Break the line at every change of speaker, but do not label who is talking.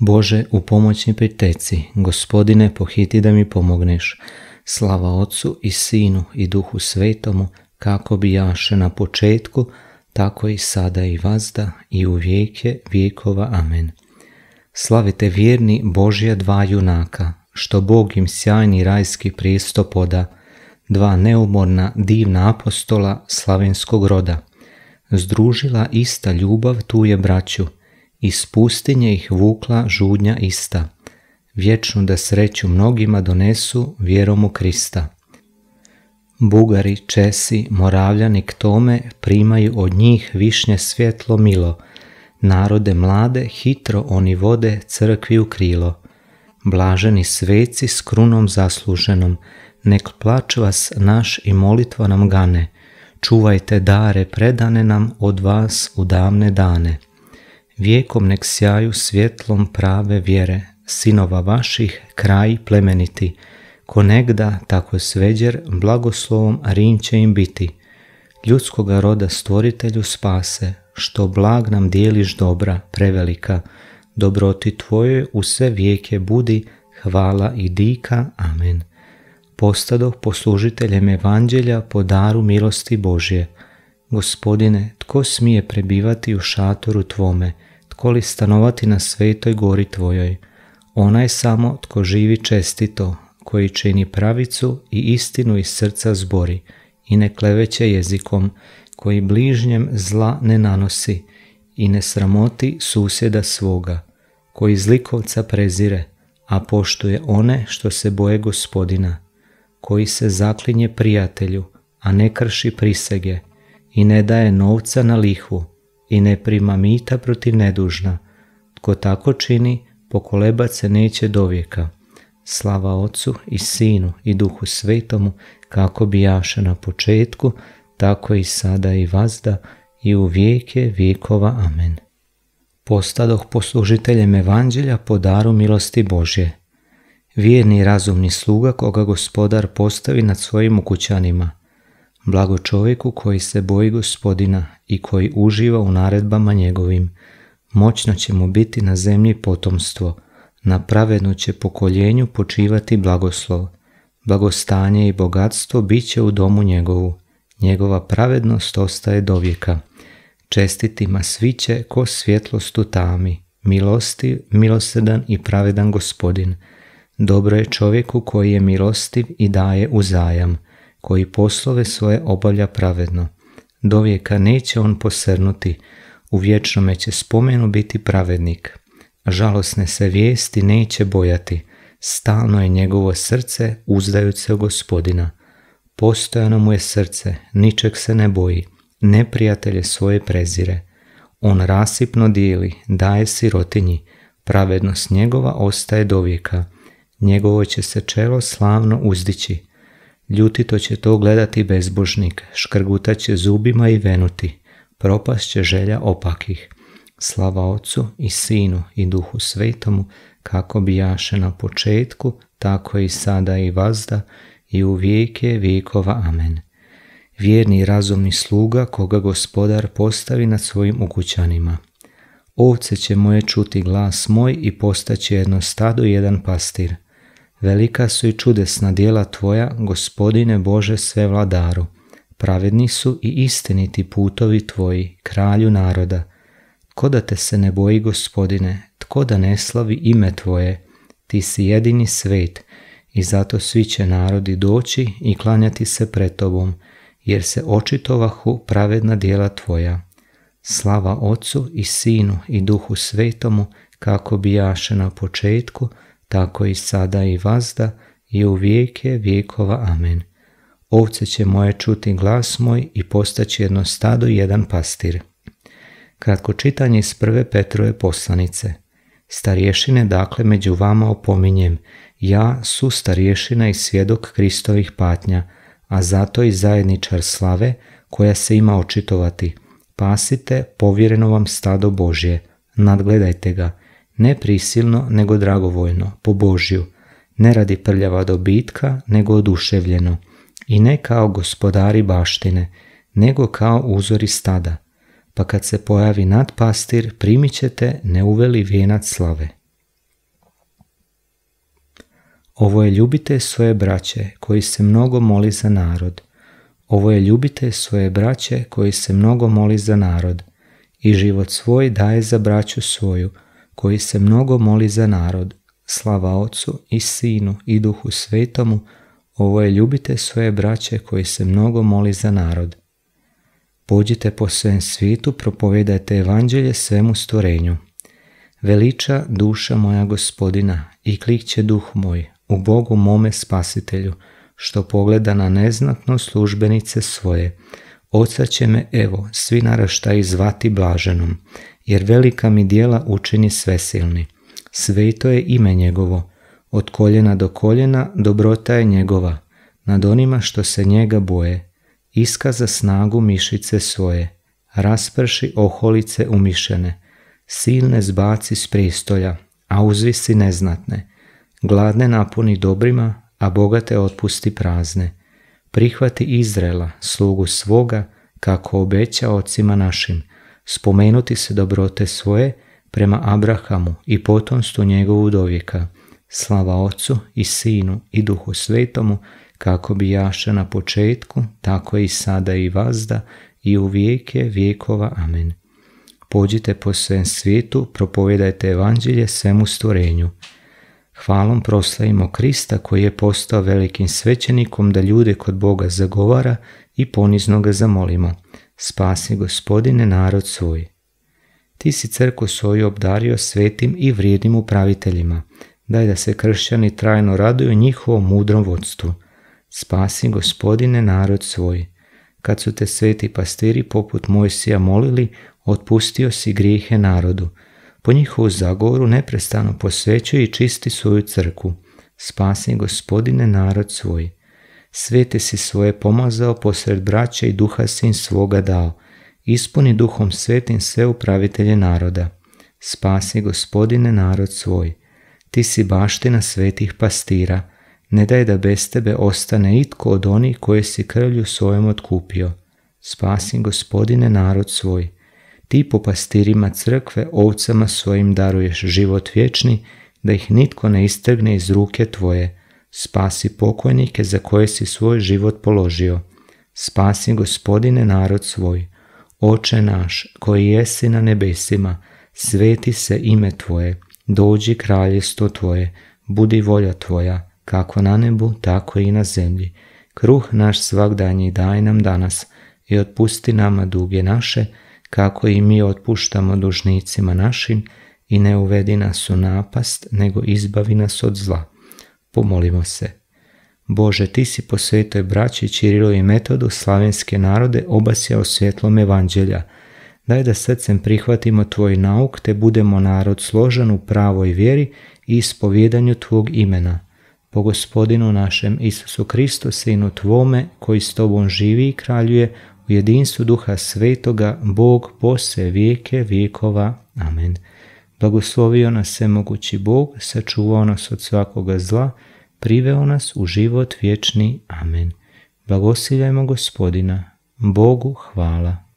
Bože, u pomoćni mi priteci, gospodine, pohiti da mi pomogneš. Slava Otcu i Sinu i Duhu Svetomu, kako bi jaše na početku, tako i sada i vazda i u vijeke vijekova. Amen. Slavite vjerni Božja dva junaka, što Bog im sjajni rajski prijesto poda, dva neumorna divna apostola slavenskog roda. Združila ista ljubav tu je braću, iz pustinje ih vukla žudnja ista, vječnu da sreću mnogima donesu vjerom u Krista. Bugari, Česi, Moravljani k tome primaju od njih višnje svjetlo milo, narode mlade hitro oni vode crkvi u krilo. Blaženi sveci s krunom zasluženom, nek plač vas naš i molitva nam gane, čuvajte dare predane nam od vas u davne dane vijekom nek sjaju svjetlom prave vjere, sinova vaših kraj plemeniti, konegda tako sveđer blagoslovom rin će im biti, ljudskoga roda stvoritelju spase, što blag nam dijeliš dobra prevelika, dobroti tvoje u sve vijeke budi, hvala i dika, amen. Postadoh poslužiteljem evanđelja po daru milosti Božje. Gospodine, tko smije prebivati u šatoru Tvome, koli stanovati na svetoj gori tvojoj. onaj samo tko živi čestito, koji čini pravicu i istinu iz srca zbori i ne kleveće jezikom, koji bližnjem zla ne nanosi i ne sramoti susjeda svoga, koji zlikovca prezire, a poštuje one što se boje gospodina, koji se zaklinje prijatelju, a ne krši prisege i ne daje novca na lihu, i ne prima mita protiv nedužna. Tko tako čini, pokolebat se neće do vijeka. Slava Otcu i Sinu i Duhu Svetomu, kako bijaše na početku, tako i sada i vazda, i u vijeke vijekova. Amen. Postadoh poslužiteljem evanđelja po daru milosti Božje. Vjerni razumni sluga koga gospodar postavi nad svojim ukućanima – Blago čovjeku koji se boji gospodina i koji uživa u naredbama njegovim. Moćno će mu biti na zemlji potomstvo, na pravedno će pokoljenju počivati blagoslov. Blagostanje i bogatstvo bit će u domu njegovu, njegova pravednost ostaje do vijeka. Čestitima svi će ko svjetlost u tami, milosti, milosedan i pravedan gospodin. Dobro je čovjeku koji je milostiv i daje uzajam koji poslove svoje obavlja pravedno. Do neće on posrnuti, u vječnome će spomenu biti pravednik. Žalosne se vijesti neće bojati, stalno je njegovo srce uzdaju se u gospodina. Postojano mu je srce, ničeg se ne boji, neprijatelje svoje prezire. On rasipno dijeli, daje sirotinji, pravednost njegova ostaje do Njegovo će se čelo slavno uzdići, Ljutito će to gledati bezbožnik, škrgutat će zubima i venuti, propast će želja opakih. Slava Ocu i Sinu i Duhu Svetomu, kako bi jaše na početku, tako i sada i vazda, i u vijeke vijekova. Amen. Vjerni i razumni sluga koga gospodar postavi nad svojim ukućanima. Ovce će moje čuti glas moj i postaće jedno stado i jedan pastir. Velika su i čudesna dijela Tvoja, gospodine Bože sve vladaru. Pravedni su i istiniti putovi Tvoji, kralju naroda. Tko da te se ne boji, gospodine, tko da ne slavi ime Tvoje, ti si jedini svet i zato svi će narodi doći i klanjati se pred Tobom, jer se očitovahu pravedna dijela Tvoja. Slava Ocu i Sinu i Duhu Svetomu, kako bijaše na početku, tako i sada i vazda i u vijeke vijekova. Amen. Ovce će moje čuti glas moj i postaći jedno stado i jedan pastir. Kratko čitanje iz prve Petrove poslanice. Starješine dakle među vama opominjem, ja su starješina i svjedok Kristovih patnja, a zato i zajedničar slave koja se ima očitovati. Pasite, povjereno vam stado Božje, nadgledajte ga, ne prisilno nego dragovoljno, po Božju, ne radi prljava dobitka nego oduševljeno, i ne kao gospodari baštine, nego kao uzori stada, pa kad se pojavi nadpastir primit ćete neuveli vijenac slave. Ovo je ljubite svoje braće koji se mnogo moli za narod. Ovo je ljubite svoje braće koji se mnogo moli za narod i život svoj daje za braću svoju, koji se mnogo moli za narod, slava Ocu i Sinu i Duhu Svetomu, ovo je ljubite svoje braće koji se mnogo moli za narod. Pođite po svem svijetu, propovedajte evanđelje svemu stvorenju. Veliča duša moja gospodina i klikće duh moj u Bogu mome spasitelju, što pogleda na neznatno službenice svoje, Oca će me evo svi naraštaji zvati blaženom, jer velika mi dijela učini svesilni. to je ime njegovo, od koljena do koljena dobrota je njegova, nad onima što se njega boje, iskaza snagu mišice svoje, rasprši oholice umišene, silne zbaci s pristolja, a uzvisi neznatne, gladne napuni dobrima, a bogate otpusti prazne prihvati Izrela, slugu svoga, kako obeća ocima našim, spomenuti se dobrote svoje prema Abrahamu i potomstvu njegovu dovijeka, slava Ocu i Sinu i Duhu Svetomu, kako bi jaša na početku, tako i sada i vazda, i u vijeke vijekova. Amen. Pođite po svem svijetu, propovedajte evanđelje svemu stvorenju. Hvalom proslavimo Krista koji je postao velikim svećenikom da ljude kod Boga zagovara i ponizno ga zamolimo. Spasi gospodine narod svoj. Ti si crku svoju obdario svetim i vrijednim upraviteljima. Daj da se kršćani trajno raduju njihovom mudrom vodstvu. Spasi gospodine narod svoj. Kad su te sveti pastiri poput Mojsija molili, otpustio si grijehe narodu – po njihovu zagovoru neprestano posvećuje i čisti svoju crku. Spasni gospodine narod svoj. Svete si svoje pomazao posred braća i duha sin svoga dao. Ispuni duhom svetim sve upravitelje naroda. Spasi gospodine narod svoj. Ti si baština svetih pastira. Ne daj da bez tebe ostane itko od onih koje si krvlju svojom otkupio. Spasi gospodine narod svoj. Ti po pastirima crkve ovcama svojim daruješ život vječni, da ih nitko ne istrgne iz ruke tvoje. Spasi pokojnike za koje si svoj život položio. Spasi gospodine narod svoj. Oče naš, koji jesi na nebesima, sveti se ime Tvoje, dođi kraljestvo Tvoje, budi volja Tvoja, kako na nebu, tako i na zemlji. Kruh naš svakdanji daj nam danas i otpusti nama duge naše, kako i mi otpuštamo dužnicima našim i ne uvedi nas u napast, nego izbavi nas od zla. Pomolimo se. Bože, ti si po svetoj braći Čirilovi i metodu slavenske narode obasjao svjetlom evanđelja. Daj da srcem prihvatimo tvoj nauk te budemo narod složen u pravoj vjeri i ispovjedanju tvog imena. Po gospodinu našem Isusu Kristu, Sinu Tvome, koji s tobom živi i kraljuje u jedinstvu duha svetoga, Bog pose vijeke vijekova. Amen. Blagoslovio nas sve mogući Bog, sačuvao nas od svakoga zla, priveo nas u život vječni. Amen. Blagosiljajmo gospodina. Bogu hvala.